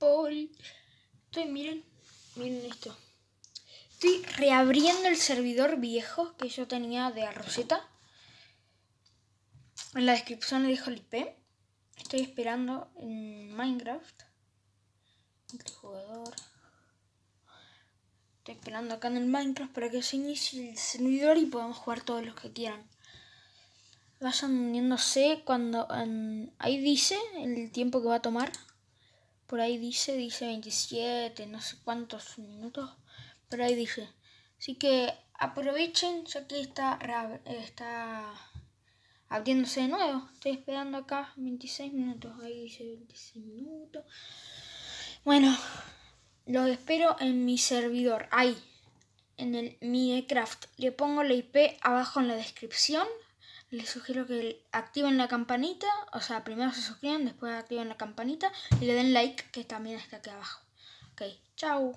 Estoy, miren, miren esto. Estoy reabriendo el servidor viejo que yo tenía de Rosetta. En la descripción le dejo el IP. Estoy esperando en Minecraft. Jugador. Estoy esperando acá en el Minecraft para que se inicie el servidor y podamos jugar todos los que quieran. Vayan uniéndose cuando... ahí dice el tiempo que va a tomar por ahí dice, dice 27, no sé cuántos minutos, pero ahí dice. Así que aprovechen, ya que está, está abriéndose de nuevo. Estoy esperando acá 26 minutos, ahí dice 26 minutos. Bueno, los espero en mi servidor, ahí, en el Minecraft. Le pongo la IP abajo en la descripción les sugiero que activen la campanita, o sea, primero se suscriban, después activen la campanita y le den like, que también está aquí abajo. Ok, chao.